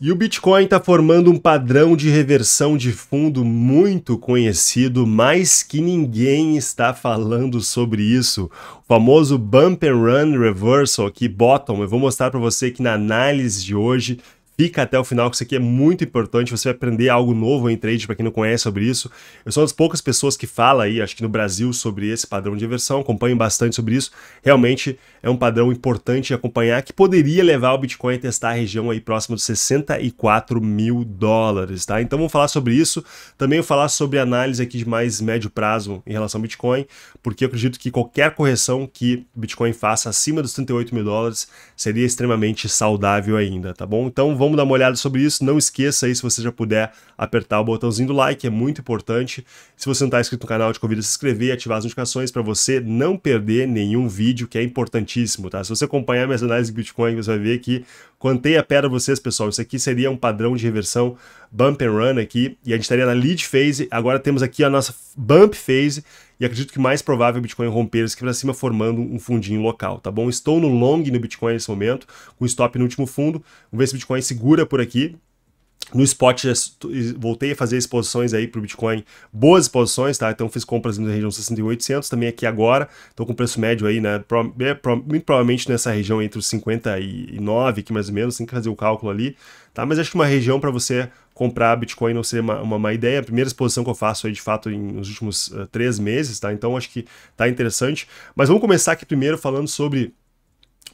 E o Bitcoin está formando um padrão de reversão de fundo muito conhecido, mas que ninguém está falando sobre isso. O famoso Bump and Run Reversal que bottom. eu vou mostrar para você que na análise de hoje Fica até o final, que isso aqui é muito importante. Você vai aprender algo novo em trade, para quem não conhece sobre isso. Eu sou uma das poucas pessoas que fala aí, acho que no Brasil, sobre esse padrão de inversão. Acompanho bastante sobre isso. Realmente é um padrão importante de acompanhar que poderia levar o Bitcoin a testar a região aí próxima dos 64 mil dólares, tá? Então vamos falar sobre isso. Também vou falar sobre análise aqui de mais médio prazo em relação ao Bitcoin, porque eu acredito que qualquer correção que Bitcoin faça acima dos 38 mil dólares seria extremamente saudável ainda, tá bom? Então vamos Vamos dar uma olhada sobre isso. Não esqueça aí, se você já puder, apertar o botãozinho do like, é muito importante. Se você não está inscrito no canal, te convido a se inscrever e ativar as notificações para você não perder nenhum vídeo, que é importantíssimo, tá? Se você acompanhar minhas análises de Bitcoin, você vai ver que Quantei a pedra vocês, pessoal. Isso aqui seria um padrão de reversão bump and run aqui. E a gente estaria na lead phase. Agora temos aqui a nossa bump phase. E acredito que mais provável é o Bitcoin romper isso aqui para cima, formando um fundinho local, tá bom? Estou no long no Bitcoin nesse momento, com stop no último fundo. Vamos ver se o Bitcoin segura por aqui. No spot já voltei a fazer exposições aí para o Bitcoin, boas exposições, tá? Então fiz compras na região 6.800, também aqui agora, estou com preço médio aí, né? Pro, é, pro, muito provavelmente nessa região entre os 59, aqui mais ou menos, tem que fazer o cálculo ali, tá? Mas acho que uma região para você comprar Bitcoin não seria uma, uma má ideia. A primeira exposição que eu faço aí, de fato, em, nos últimos uh, três meses, tá? Então acho que tá interessante. Mas vamos começar aqui primeiro falando sobre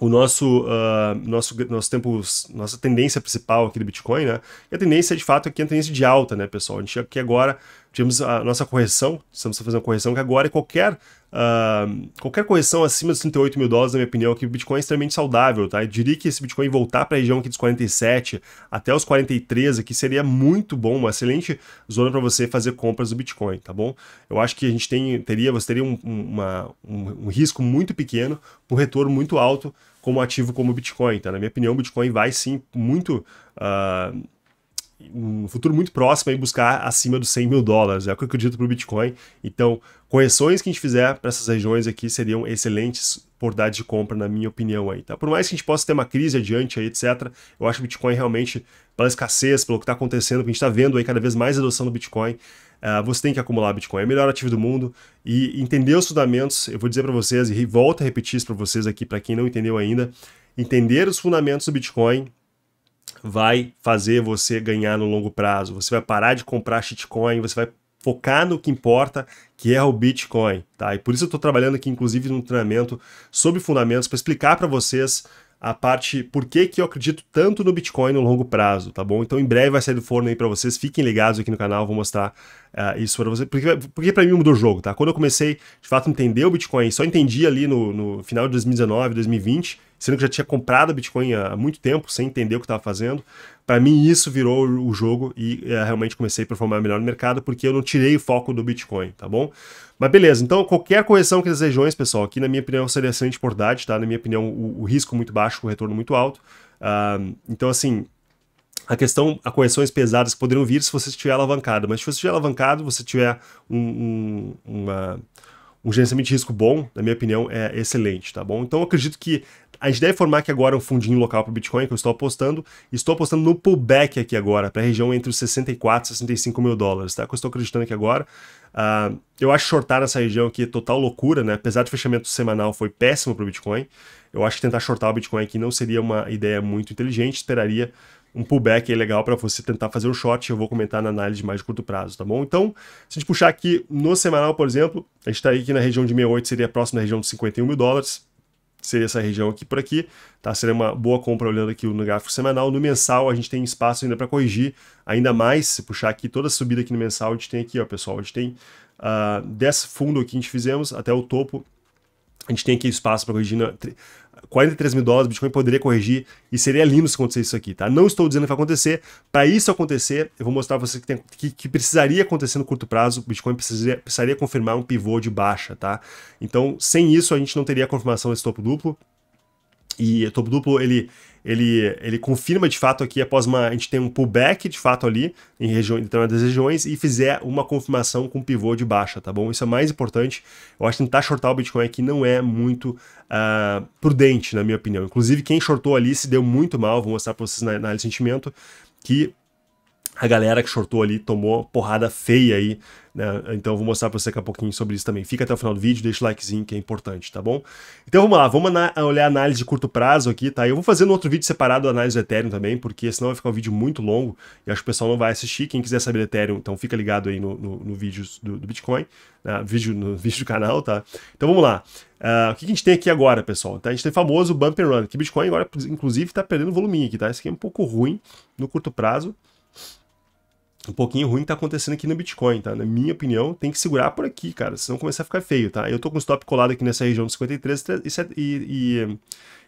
o nosso, uh, nosso, nosso tempo, nossa tendência principal aqui do Bitcoin, né? E a tendência, de fato, aqui é a tendência de alta, né, pessoal? A gente aqui agora tivemos a nossa correção, estamos fazendo uma correção que agora é qualquer, uh, qualquer correção acima dos 38 mil dólares, na minha opinião, aqui o Bitcoin é extremamente saudável, tá? Eu diria que esse Bitcoin voltar para a região aqui dos 47 até os 43 aqui seria muito bom, uma excelente zona para você fazer compras do Bitcoin, tá bom? Eu acho que a gente tem, teria, você teria um, uma, um, um risco muito pequeno, um retorno muito alto como ativo como o Bitcoin, tá? Na minha opinião, o Bitcoin vai sim muito... Uh, um futuro muito próximo aí buscar acima dos 100 mil dólares. É o que eu acredito para o Bitcoin. Então, correções que a gente fizer para essas regiões aqui seriam excelentes oportunidades de compra, na minha opinião. Aí, tá? Por mais que a gente possa ter uma crise adiante, aí, etc., eu acho que o Bitcoin realmente, pela escassez, pelo que está acontecendo, que a gente está vendo aí cada vez mais adoção do Bitcoin, uh, você tem que acumular Bitcoin. É o melhor ativo do mundo. E entender os fundamentos, eu vou dizer para vocês, e volto a repetir isso para vocês aqui, para quem não entendeu ainda, entender os fundamentos do Bitcoin vai fazer você ganhar no longo prazo. Você vai parar de comprar shitcoin, você vai focar no que importa, que é o Bitcoin, tá? E por isso eu estou trabalhando aqui, inclusive, num treinamento sobre fundamentos para explicar para vocês a parte por que, que eu acredito tanto no Bitcoin no longo prazo, tá bom? Então em breve vai sair do forno aí para vocês, fiquem ligados aqui no canal, vou mostrar uh, isso para você. Porque, porque para mim mudou o jogo, tá? Quando eu comecei, de fato, a entender o Bitcoin, só entendi ali no, no final de 2019, 2020, sendo que já tinha comprado Bitcoin há muito tempo, sem entender o que estava fazendo. Para mim, isso virou o jogo e uh, realmente comecei a performar melhor no mercado, porque eu não tirei o foco do Bitcoin, tá bom? Mas beleza, então qualquer correção que as regiões pessoal, aqui na minha opinião seria excelente oportunidade, tá? Na minha opinião, o, o risco muito baixo, o retorno muito alto. Uh, então, assim, a questão, a correções pesadas que poderiam vir se você estiver alavancado. Mas se você estiver alavancado, você tiver um, um, uma, um gerenciamento de risco bom, na minha opinião, é excelente, tá bom? Então eu acredito que a gente deve formar aqui agora um fundinho local para o Bitcoin que eu estou apostando. Estou apostando no pullback aqui agora, para a região entre os 64 e 65 mil dólares, tá? Que eu estou acreditando aqui agora. Uh, eu acho shortar nessa região aqui total loucura, né? Apesar do fechamento semanal foi péssimo para o Bitcoin. Eu acho que tentar shortar o Bitcoin aqui não seria uma ideia muito inteligente, esperaria um pullback é legal para você tentar fazer um short, eu vou comentar na análise mais de curto prazo, tá bom? Então, se a gente puxar aqui no semanal, por exemplo, a gente está aqui na região de 68, seria próximo da região de 51 mil dólares, seria essa região aqui por aqui, tá? Seria uma boa compra olhando aqui no gráfico semanal. No mensal, a gente tem espaço ainda para corrigir ainda mais. Se puxar aqui toda a subida aqui no mensal, a gente tem aqui, ó, pessoal, a gente tem uh, ah, desse fundo aqui que a gente fizemos até o topo. A gente tem aqui espaço para corrigir na, 43 mil dólares, o Bitcoin poderia corrigir e seria lindo se acontecesse isso aqui, tá? Não estou dizendo que vai acontecer. Para isso acontecer, eu vou mostrar para você que, tem, que, que, precisaria acontecer no curto prazo. O Bitcoin precisaria, precisaria confirmar um pivô de baixa, tá? Então, sem isso, a gente não teria a confirmação desse topo duplo. E topo duplo, ele, ele, ele confirma de fato aqui, após uma. A gente tem um pullback de fato ali, em, região, determinadas regiões, e fizer uma confirmação com pivô de baixa, tá bom? Isso é mais importante. Eu acho que tentar shortar o Bitcoin aqui não é muito uh, prudente, na minha opinião. Inclusive, quem shortou ali se deu muito mal, vou mostrar para vocês na análise de sentimento, que a galera que shortou ali tomou porrada feia aí, né? Então eu vou mostrar para você daqui a pouquinho sobre isso também. Fica até o final do vídeo, deixa o likezinho que é importante, tá bom? Então vamos lá, vamos olhar a análise de curto prazo aqui, tá? Eu vou fazer no outro vídeo separado a análise do Ethereum também, porque senão vai ficar um vídeo muito longo e acho que o pessoal não vai assistir. Quem quiser saber do Ethereum, então fica ligado aí no, no, no vídeo do, do Bitcoin, né? vídeo, no vídeo do canal, tá? Então vamos lá. Uh, o que a gente tem aqui agora, pessoal? Tá? A gente tem o famoso bump and run, que Bitcoin agora, inclusive, está perdendo volume aqui, tá? Isso aqui é um pouco ruim no curto prazo, um pouquinho ruim tá acontecendo aqui no Bitcoin, tá? Na minha opinião, tem que segurar por aqui, cara, senão começa a ficar feio, tá? Eu tô com stop colado aqui nessa região de 53 e, e,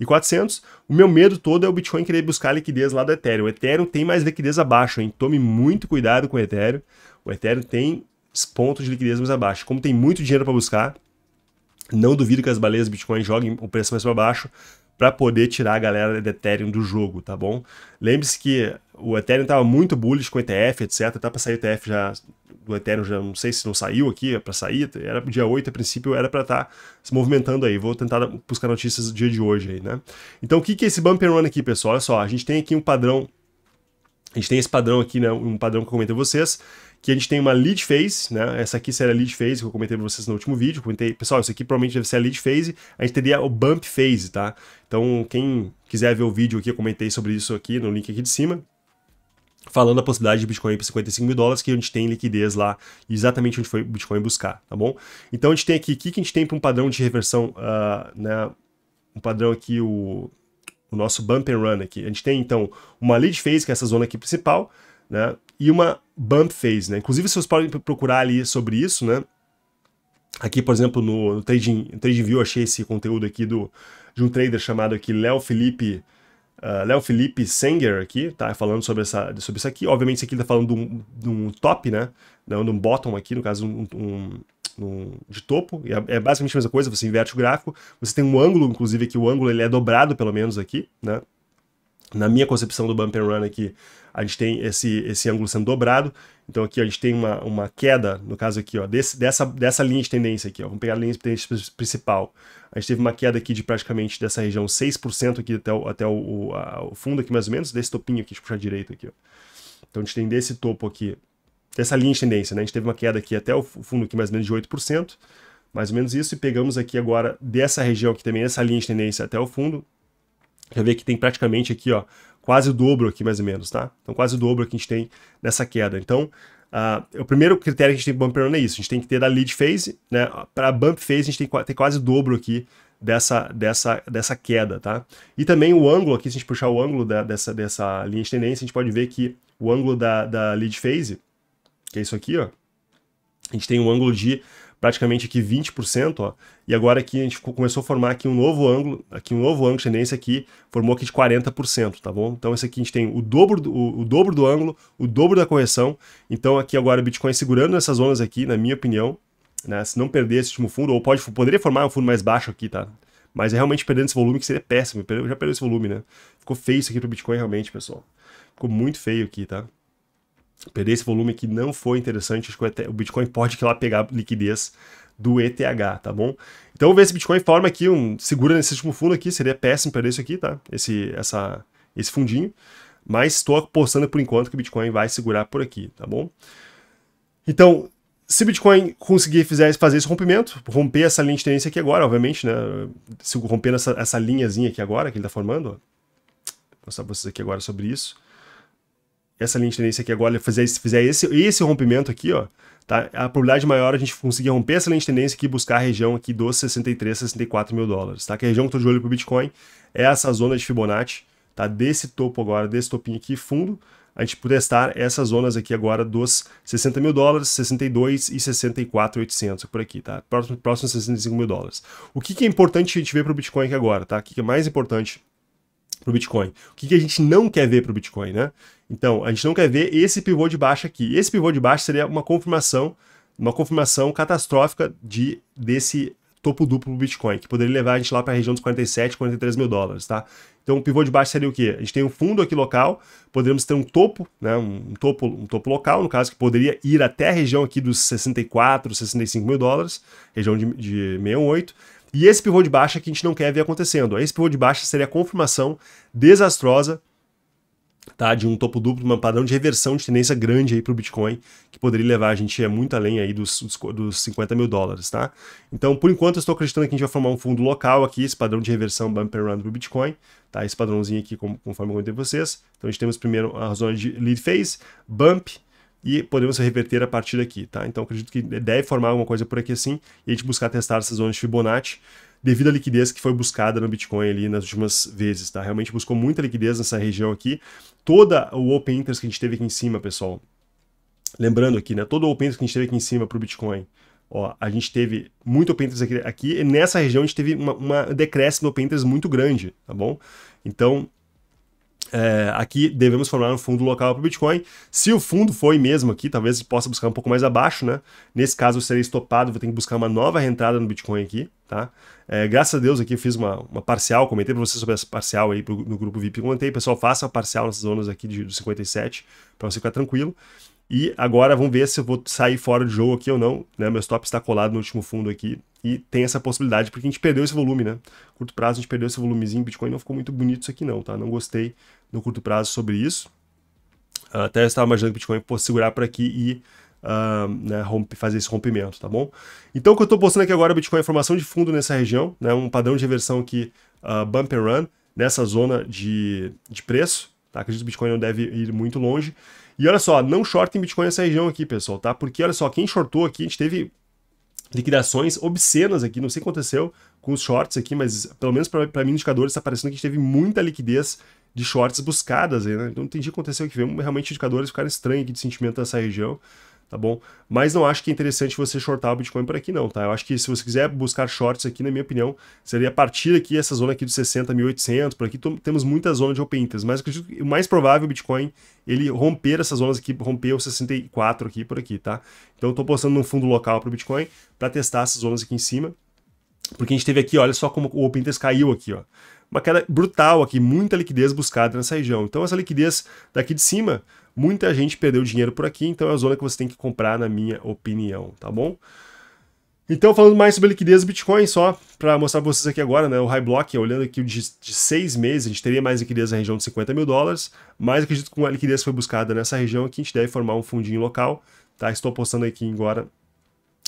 e 400. O meu medo todo é o Bitcoin querer buscar liquidez lá do Ethereum. O Ethereum tem mais liquidez abaixo, hein? Tome muito cuidado com o Ethereum. O Ethereum tem pontos de liquidez mais abaixo. Como tem muito dinheiro para buscar, não duvido que as baleias Bitcoin joguem o preço mais para baixo, para poder tirar a galera do Ethereum do jogo, tá bom? Lembre-se que o Ethereum estava muito bullish com ETF, etc. Tá para sair o ETF já do Ethereum, já não sei se não saiu aqui, é para sair, era dia 8 a princípio, era para estar tá se movimentando aí. Vou tentar buscar notícias do dia de hoje aí, né? Então, o que que é esse bump and run aqui, pessoal? Olha só, a gente tem aqui um padrão a gente tem esse padrão aqui, né, um padrão que eu comentei vocês, que a gente tem uma lead phase, né? Essa aqui seria a lead phase que eu comentei para vocês no último vídeo. Comentei, pessoal, isso aqui provavelmente deve ser a lead phase. A gente teria o bump phase, tá? Então, quem quiser ver o vídeo aqui, eu comentei sobre isso aqui no link aqui de cima. Falando a possibilidade de Bitcoin para 55 mil dólares, que a gente tem liquidez lá, exatamente onde foi o Bitcoin buscar, tá bom? Então a gente tem aqui, o que, que a gente tem para um padrão de reversão, uh, né? Um padrão aqui, o, o nosso bump and run aqui. A gente tem então uma lead phase, que é essa zona aqui principal, né? e uma bump phase, né? Inclusive, vocês podem procurar ali sobre isso, né? Aqui, por exemplo, no, no Trading, Trading View, achei esse conteúdo aqui do, de um trader chamado aqui Léo Felipe uh, Léo Felipe Sanger aqui, tá? Falando sobre, essa, sobre isso aqui. Obviamente, isso aqui tá falando de um, de um, top, né? Não, de um bottom aqui, no caso, um, um de topo, é, é basicamente a mesma coisa, você inverte o gráfico, você tem um ângulo, inclusive, que o ângulo ele é dobrado, pelo menos, aqui, né? na minha concepção do bump and run aqui, a gente tem esse, esse ângulo sendo dobrado, então aqui a gente tem uma, uma queda, no caso aqui, ó, desse, dessa, dessa linha de tendência aqui, ó, vamos pegar a linha de tendência principal, a gente teve uma queda aqui de praticamente dessa região 6% aqui até, o, até o, a, o, fundo aqui mais ou menos, desse topinho aqui, deixa eu puxar direito aqui, ó. então a gente tem desse topo aqui, dessa linha de tendência, né, a gente teve uma queda aqui até o fundo aqui mais ou menos de 8%, mais ou menos isso, e pegamos aqui agora dessa região aqui também, essa linha de tendência até o fundo, já vê que tem praticamente aqui, ó, quase o dobro aqui mais ou menos, tá? Então quase o dobro que a gente tem nessa queda. Então, uh, o primeiro critério que a gente tem para bump run é isso, a gente tem que ter da lead phase, né? Para bump phase a gente tem que ter quase o dobro aqui dessa, dessa, dessa queda, tá? E também o ângulo aqui, se a gente puxar o ângulo da, dessa, dessa linha de tendência, a gente pode ver que o ângulo da, da lead phase, que é isso aqui, ó, a gente tem um ângulo de praticamente aqui 20%, ó, e agora aqui a gente começou a formar aqui um novo ângulo, aqui um novo ângulo de tendência aqui, formou aqui de 40%, tá bom? Então esse aqui a gente tem o dobro do, o, dobro do ângulo, o dobro da correção, então aqui agora o Bitcoin segurando essas zonas aqui, na minha opinião, né, se não perder esse último fundo, ou pode, poderia formar um fundo mais baixo aqui, tá? Mas é realmente perdendo esse volume que seria péssimo, já perdeu esse volume, né? Ficou feio isso aqui pro Bitcoin realmente, pessoal. Ficou muito feio aqui, tá? perder esse volume que não foi interessante, acho que o Bitcoin pode ir lá pegar liquidez do ETH, tá bom? Então, ver se Bitcoin forma aqui um segura nesse último fundo aqui, seria péssimo perder isso aqui, tá? Esse essa esse fundinho, mas estou apostando por enquanto que o Bitcoin vai segurar por aqui, tá bom? Então, se o Bitcoin conseguir fizer, fazer esse rompimento, romper essa linha de tendência aqui agora, obviamente, né? Se romper essa, essa linhazinha aqui agora, que ele está formando, ó. vou mostrar para vocês aqui agora sobre isso essa linha de tendência aqui agora, fizer, esse, fizer esse, esse rompimento aqui, ó, tá? A probabilidade maior é a gente conseguir romper essa linha de tendência aqui e buscar a região aqui dos 63, 64 mil dólares, tá? Que é a região que eu estou de olho pro Bitcoin é essa zona de Fibonacci, tá? Desse topo agora, desse topinho aqui fundo, a gente por testar essas zonas aqui agora dos 60 mil dólares, 62 e 64,800 por aqui, tá? Próximo, próximo 65 mil dólares. O que, que é importante a gente ver para o Bitcoin aqui agora, tá? O que, que é mais importante para o Bitcoin. O que, que, a gente não quer ver para o Bitcoin, né? Então, a gente não quer ver esse pivô de baixo aqui. Esse pivô de baixo seria uma confirmação, uma confirmação catastrófica de, desse topo duplo do Bitcoin, que poderia levar a gente lá para a região dos 47, 43 mil dólares, tá? Então, o pivô de baixo seria o quê? A gente tem um fundo aqui local, poderíamos ter um topo, né? Um topo, um topo local, no caso, que poderia ir até a região aqui dos 64, 65 mil dólares, região de, de 68. E esse pivô de baixa que a gente não quer ver acontecendo. Esse pivô de baixa seria a confirmação desastrosa tá, de um topo duplo, um padrão de reversão de tendência grande aí para o Bitcoin, que poderia levar a gente muito além aí dos, dos, dos 50 mil dólares. Tá? Então, por enquanto, eu estou acreditando que a gente vai formar um fundo local aqui, esse padrão de reversão bumper run para o Bitcoin, tá? esse padrãozinho aqui, como, conforme eu contei vocês. Então, a gente temos primeiro a zona de lead phase, bump, e podemos reverter a partir daqui, tá? Então acredito que deve formar alguma coisa por aqui assim e a gente buscar testar essas zonas de Fibonacci devido à liquidez que foi buscada no Bitcoin ali nas últimas vezes, tá? Realmente buscou muita liquidez nessa região aqui. Toda o open interest que a gente teve aqui em cima, pessoal, lembrando aqui, né? Todo o open interest que a gente teve aqui em cima para o Bitcoin, Ó, a gente teve muito open interest aqui, aqui e nessa região a gente teve uma, uma decréscimo open interest muito grande, tá bom? Então, é, aqui devemos formar um fundo local para o Bitcoin. Se o fundo foi mesmo aqui, talvez possa buscar um pouco mais abaixo, né? Nesse caso, eu serei estopado, vou ter que buscar uma nova reentrada no Bitcoin aqui, tá? É, graças a Deus aqui eu fiz uma, uma parcial, comentei para vocês sobre essa parcial aí pro, no grupo VIP que eu Pessoal, faça a parcial nessas zonas aqui de, de 57 para você ficar tranquilo. E agora vamos ver se eu vou sair fora do jogo aqui ou não. Né? Meu stop está colado no último fundo aqui. E tem essa possibilidade, porque a gente perdeu esse volume, né? Curto prazo a gente perdeu esse volumezinho. Bitcoin não ficou muito bonito isso aqui não, tá? Não gostei no curto prazo sobre isso. Ah, até eu estava imaginando que o Bitcoin fosse segurar por aqui e uh, né, rompe, fazer esse rompimento, tá bom? Então o que eu estou postando aqui agora é Bitcoin, formação de fundo nessa região, né? Um padrão de reversão aqui, uh, bump and run, nessa zona de, de preço, tá? Acredito que o Bitcoin não deve ir muito longe. E olha só, não shortem Bitcoin nessa região aqui, pessoal, tá? Porque olha só, quem shortou aqui, a gente teve liquidações obscenas aqui, não sei o que aconteceu com os shorts aqui, mas pelo menos para mim indicadores está parecendo que a gente teve muita liquidez de shorts buscadas aí, né? Então entendi o que aconteceu que realmente indicadores ficaram estranhos aqui de sentimento nessa região tá bom? Mas não acho que é interessante você shortar o Bitcoin por aqui não, tá? Eu acho que se você quiser buscar shorts aqui, na minha opinião, seria a partir aqui, essa zona aqui dos 60.800, por aqui temos muita zona de open interest, mas o mais provável é o Bitcoin, ele romper essas zonas aqui, romper os 64 aqui, por aqui, tá? Então eu tô postando num fundo local para o Bitcoin, para testar essas zonas aqui em cima, porque a gente teve aqui, olha só como o open interest caiu aqui, ó. Uma queda brutal aqui, muita liquidez buscada nessa região. Então essa liquidez daqui de cima Muita gente perdeu dinheiro por aqui, então é a zona que você tem que comprar, na minha opinião, tá bom? Então, falando mais sobre liquidez do Bitcoin, só para mostrar para vocês aqui agora, né? O High Block, olhando aqui de, de seis meses, a gente teria mais liquidez na região de 50 mil dólares, mas acredito que com a liquidez foi buscada nessa região aqui, a gente deve formar um fundinho local, tá? Estou postando aqui agora.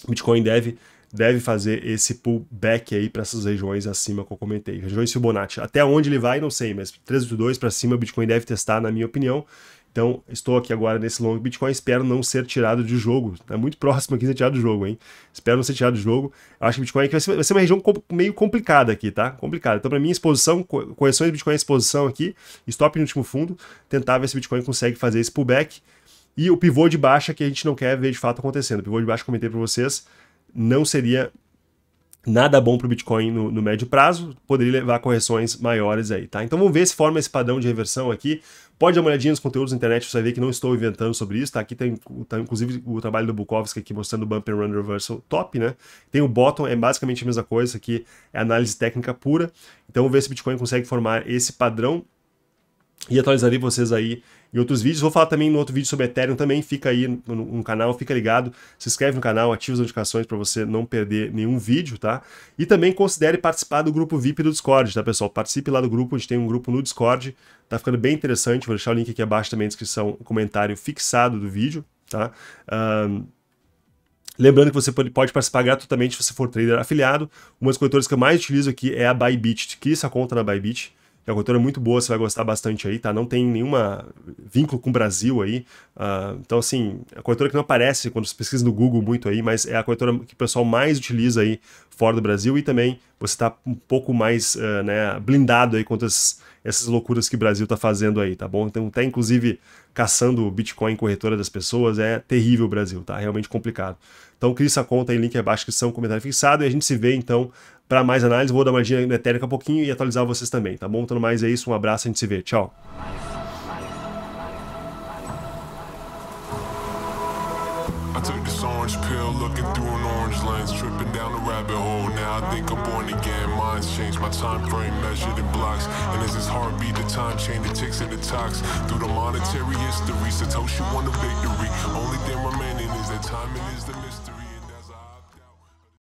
Bitcoin deve, deve fazer esse pullback aí para essas regiões acima que eu comentei. Regiões Fibonacci. Até onde ele vai, não sei, mas 3,2 para cima, Bitcoin deve testar, na minha opinião. Então, estou aqui agora nesse long Bitcoin, espero não ser tirado de jogo. Está muito próximo aqui de ser tirado do jogo, hein? Espero não ser tirado do jogo. Eu acho que Bitcoin aqui vai, ser, vai ser uma região co meio complicada aqui, tá? Complicada. Então, para mim, exposição, co correções de Bitcoin exposição aqui, stop no último fundo, tentar ver se Bitcoin consegue fazer esse pullback. E o pivô de baixa que a gente não quer ver de fato acontecendo. O pivô de baixa, comentei para vocês, não seria nada bom para o Bitcoin no, no, médio prazo, poderia levar a correções maiores aí, tá? Então vamos ver se forma esse padrão de reversão aqui. Pode dar uma olhadinha nos conteúdos da internet, você vai ver que não estou inventando sobre isso, tá? Aqui tem, tá, inclusive, o trabalho do Bukowski aqui mostrando o Bump and Run Reversal top, né? Tem o Bottom, é basicamente a mesma coisa, aqui é análise técnica pura. Então vamos ver se o Bitcoin consegue formar esse padrão e atualizarei vocês aí em outros vídeos. Vou falar também no outro vídeo sobre Ethereum também. Fica aí no, no canal, fica ligado. Se inscreve no canal, ativa as notificações para você não perder nenhum vídeo, tá? E também considere participar do grupo VIP do Discord, tá, pessoal? Participe lá do grupo, a gente tem um grupo no Discord. Tá ficando bem interessante. Vou deixar o link aqui abaixo também na descrição, comentário fixado do vídeo, tá? Um... Lembrando que você pode, participar gratuitamente se você for trader afiliado. Uma das corretoras que eu mais utilizo aqui é a Bybit. Cria é essa conta na Bybit é uma cultura muito boa, você vai gostar bastante aí, tá? Não tem nenhuma vínculo com o Brasil aí. Uh, então, assim, é a corretora que não aparece quando você pesquisa no Google muito aí, mas é a corretora que o pessoal mais utiliza aí fora do Brasil e também você está um pouco mais uh, né, blindado aí contra as, essas loucuras que o Brasil está fazendo aí, tá bom? Então, até inclusive caçando Bitcoin corretora das pessoas, é terrível o Brasil, tá? Realmente complicado. Então crie sua conta aí, link abaixo que são comentário fixado e a gente se vê então para mais análise. Vou dar uma olhadinha no Ethereum daqui pouquinho e atualizar vocês também, tá bom? Então mais é isso, um abraço, a gente se vê. Tchau. I took this orange pill, looking through an orange lens, tripping down a rabbit hole. Now I think I'm born again. Minds changed, my time frame measured in blocks. And as his heartbeat, the time chain, the ticks and the Through the monetary history, Satoshi won the victory. Only thing remaining is that timing is the mystery.